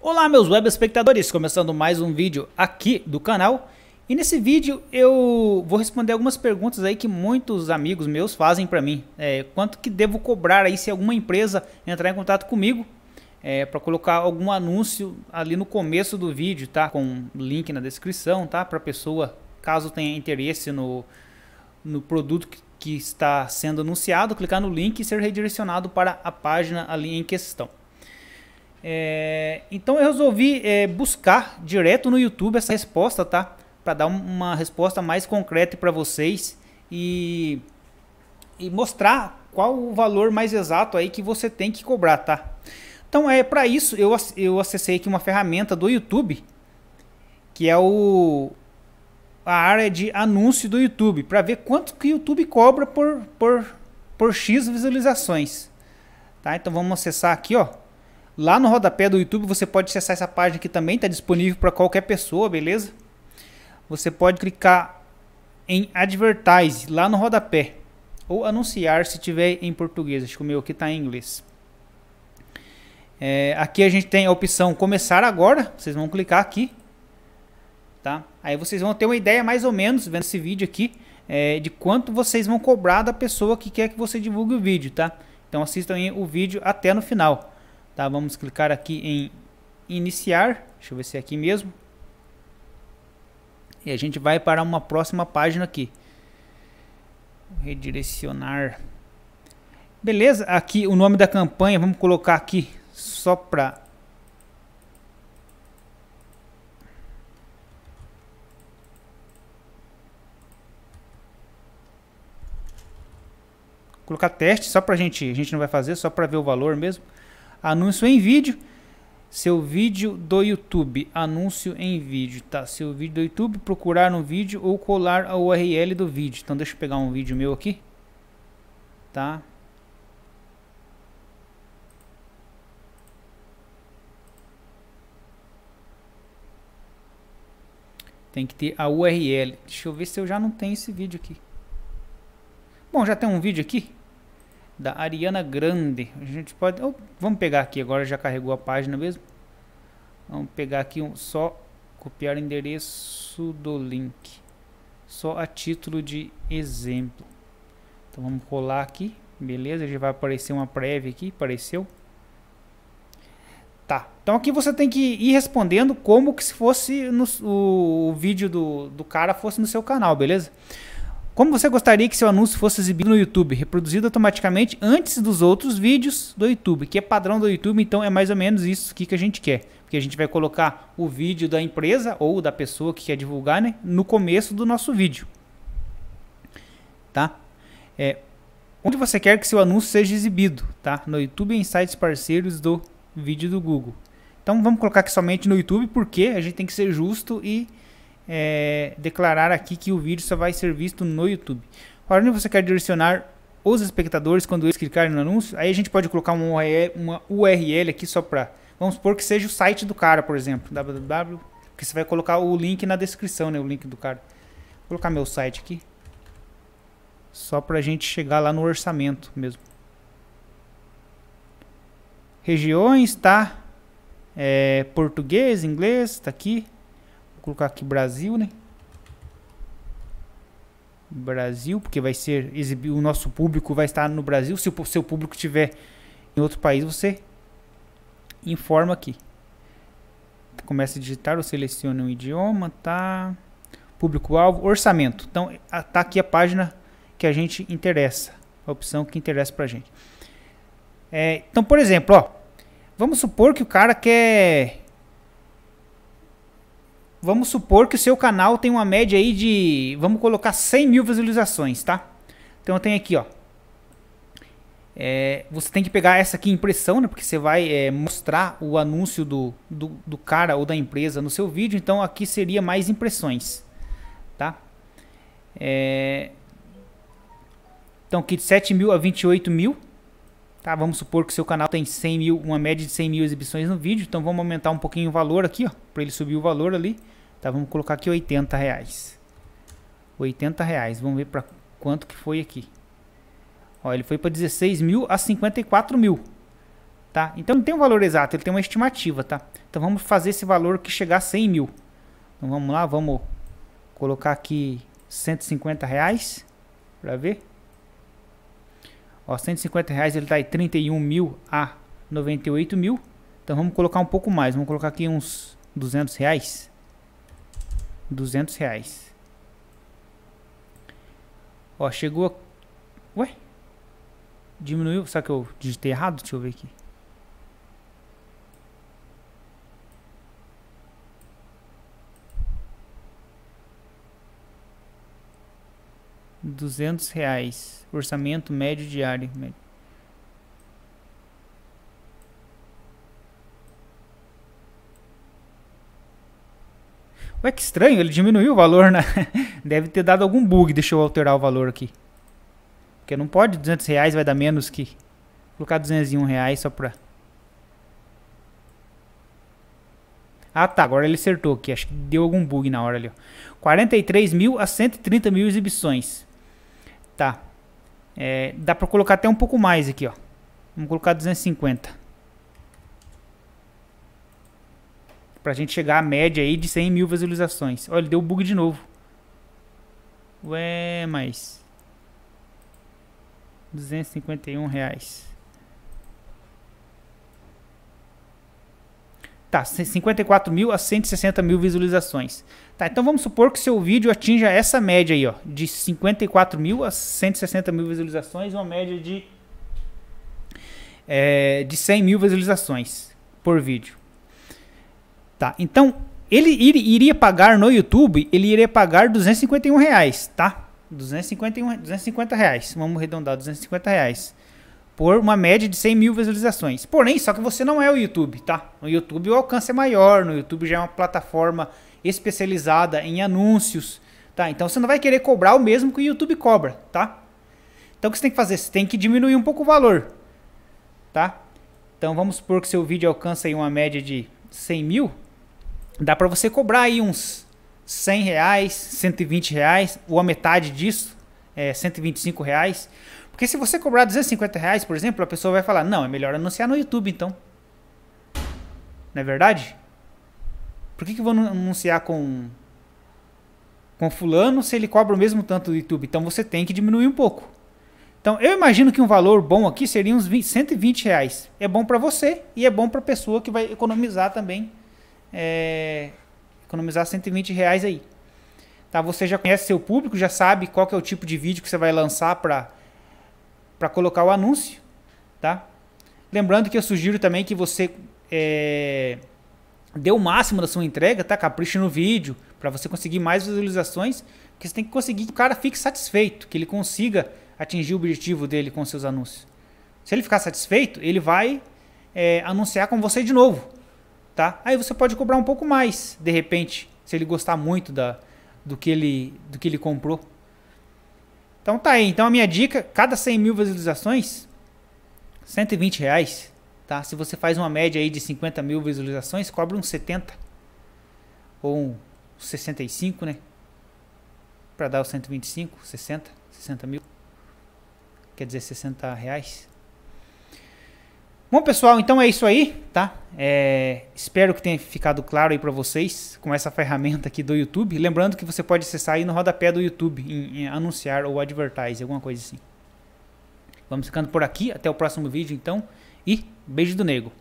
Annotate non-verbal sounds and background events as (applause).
Olá meus web espectadores, começando mais um vídeo aqui do canal e nesse vídeo eu vou responder algumas perguntas aí que muitos amigos meus fazem para mim é, quanto que devo cobrar aí se alguma empresa entrar em contato comigo é, para colocar algum anúncio ali no começo do vídeo tá com link na descrição tá para pessoa caso tenha interesse no, no produto que, que está sendo anunciado clicar no link e ser redirecionado para a página ali em questão é, então eu resolvi é, buscar direto no YouTube essa resposta, tá? Para dar uma resposta mais concreta para vocês e, e mostrar qual o valor mais exato aí que você tem que cobrar, tá? Então é para isso eu, eu acessei aqui uma ferramenta do YouTube que é o a área de anúncio do YouTube para ver quanto que o YouTube cobra por por por x visualizações, tá? Então vamos acessar aqui, ó. Lá no rodapé do YouTube você pode acessar essa página que também está disponível para qualquer pessoa, beleza? Você pode clicar em Advertise lá no rodapé ou anunciar se tiver em português. Acho que o meu aqui está em inglês. É, aqui a gente tem a opção começar agora. Vocês vão clicar aqui, tá? Aí vocês vão ter uma ideia mais ou menos vendo esse vídeo aqui é, de quanto vocês vão cobrar da pessoa que quer que você divulgue o vídeo, tá? Então assistam o vídeo até no final. Tá, vamos clicar aqui em iniciar. Deixa eu ver se é aqui mesmo. E a gente vai para uma próxima página aqui. Redirecionar. Beleza, aqui o nome da campanha, vamos colocar aqui só para colocar teste só para gente, a gente não vai fazer, só para ver o valor mesmo. Anúncio em vídeo. Seu vídeo do YouTube. Anúncio em vídeo, tá? Seu vídeo do YouTube, procurar no vídeo ou colar a URL do vídeo. Então deixa eu pegar um vídeo meu aqui. Tá? Tem que ter a URL. Deixa eu ver se eu já não tenho esse vídeo aqui. Bom, já tem um vídeo aqui da Ariana Grande. A gente pode. Oh, vamos pegar aqui agora, já carregou a página mesmo. Vamos pegar aqui um, só copiar o endereço do link. Só a título de exemplo. Então vamos colar aqui. Beleza, já vai aparecer uma prévia aqui. Apareceu. Tá, então aqui você tem que ir respondendo como que se fosse no, o, o vídeo do, do cara fosse no seu canal, beleza? Como você gostaria que seu anúncio fosse exibido no YouTube, reproduzido automaticamente antes dos outros vídeos do YouTube, que é padrão do YouTube, então é mais ou menos isso que, que a gente quer. Porque a gente vai colocar o vídeo da empresa ou da pessoa que quer divulgar né, no começo do nosso vídeo. Tá? É, onde você quer que seu anúncio seja exibido, tá? No YouTube e em sites parceiros do vídeo do Google. Então vamos colocar aqui somente no YouTube, porque a gente tem que ser justo e é, declarar aqui que o vídeo só vai ser visto no YouTube. Para onde você quer direcionar os espectadores quando eles clicarem no anúncio? Aí a gente pode colocar uma URL, uma URL aqui só para... Vamos supor que seja o site do cara, por exemplo, www, que você vai colocar o link na descrição, né, o link do cara. Vou colocar meu site aqui, só para a gente chegar lá no orçamento mesmo. Regiões, tá? É, português, inglês, tá aqui colocar aqui Brasil, né? Brasil, porque vai ser exibir o nosso público vai estar no Brasil. Se o seu público tiver em outro país, você informa aqui. Começa a digitar ou seleciona um idioma, tá? Público-alvo, orçamento. Então, tá aqui a página que a gente interessa, a opção que interessa pra gente. É, então, por exemplo, ó, vamos supor que o cara quer Vamos supor que o seu canal tem uma média aí de, vamos colocar 100 mil visualizações, tá? Então eu tenho aqui, ó. É, você tem que pegar essa aqui impressão, né? Porque você vai é, mostrar o anúncio do, do, do cara ou da empresa no seu vídeo. Então aqui seria mais impressões, tá? É, então, aqui de 7 mil a 28 mil. Tá, vamos supor que seu canal tem 100 mil, uma média de 100 mil exibições no vídeo, então vamos aumentar um pouquinho o valor aqui, ó, para ele subir o valor ali. Tá, vamos colocar aqui 80 reais. 80 reais, vamos ver para quanto que foi aqui. Ó, ele foi para 16 mil a 54 mil. Tá? Então não tem um valor exato, ele tem uma estimativa, tá? Então vamos fazer esse valor que chegar a 100 mil. Então vamos lá, vamos colocar aqui 150 reais para ver. Ó, 150 reais ele está em 31 mil a 98 mil. Então vamos colocar um pouco mais. Vamos colocar aqui uns 200 reais. 200 reais. Ó, chegou a... Ué? Diminuiu? Será que eu digitei errado? Deixa eu ver aqui. 200 reais. Orçamento médio diário. Ué, que estranho, ele diminuiu o valor, né? (laughs) Deve ter dado algum bug, deixa eu alterar o valor aqui. Porque não pode, 200 reais vai dar menos que... Vou colocar 201 reais só pra... Ah tá, agora ele acertou aqui, acho que deu algum bug na hora ali. Ó. 43 mil a 130 mil exibições. Tá. É, dá para colocar até um pouco mais aqui, ó. Vamos colocar 250. Pra gente chegar à média aí de 100 mil visualizações. Olha, ele deu bug de novo. Ué, mas... 251 reais. Tá, 54 mil a 160 mil visualizações. Tá, então vamos supor que seu vídeo atinja essa média aí, ó, de 54 mil a 160 mil visualizações, uma média de, é, de 100 mil visualizações por vídeo. Tá, então ele iria pagar no YouTube, ele iria pagar 251 reais, tá? 251, 250 reais, vamos arredondar, 250 reais por uma média de 100 mil visualizações. Porém, só que você não é o YouTube, tá? No YouTube o alcance é maior, no YouTube já é uma plataforma especializada em anúncios, tá? Então você não vai querer cobrar o mesmo que o YouTube cobra, tá? Então o que você tem que fazer? Você tem que diminuir um pouco o valor, tá? Então vamos supor que seu vídeo alcança aí uma média de 100 mil, dá para você cobrar aí uns 100 reais, 120 reais, ou a metade disso, é, 125 reais, porque se você cobrar 250 reais, por exemplo, a pessoa vai falar, não, é melhor anunciar no YouTube então. Não é verdade? Por que, que eu vou anunciar com, com fulano se ele cobra o mesmo tanto do YouTube? Então você tem que diminuir um pouco. Então eu imagino que um valor bom aqui seria uns 20, 120 reais. É bom para você e é bom para a pessoa que vai economizar também. É, economizar 120 reais aí. Tá, você já conhece seu público, já sabe qual é o tipo de vídeo que você vai lançar para para colocar o anúncio, tá? Lembrando que eu sugiro também que você é, dê o máximo da sua entrega, tá? Capricha no vídeo para você conseguir mais visualizações, porque você tem que conseguir que o cara fique satisfeito, que ele consiga atingir o objetivo dele com seus anúncios. Se ele ficar satisfeito, ele vai é, anunciar com você de novo, tá? Aí você pode cobrar um pouco mais, de repente, se ele gostar muito da, do que ele, do que ele comprou. Então tá aí. Então a minha dica, cada 100 mil visualizações, 120 reais. Tá? Se você faz uma média aí de 50 mil visualizações, cobra uns 70. Ou um 65, né? Para dar os 125, 60, 60 mil. Quer dizer, 60 reais. Bom, pessoal, então é isso aí, tá? É, espero que tenha ficado claro aí para vocês com essa ferramenta aqui do YouTube. Lembrando que você pode acessar aí no rodapé do YouTube, em, em anunciar ou advertise, alguma coisa assim. Vamos ficando por aqui. Até o próximo vídeo, então. E beijo do nego.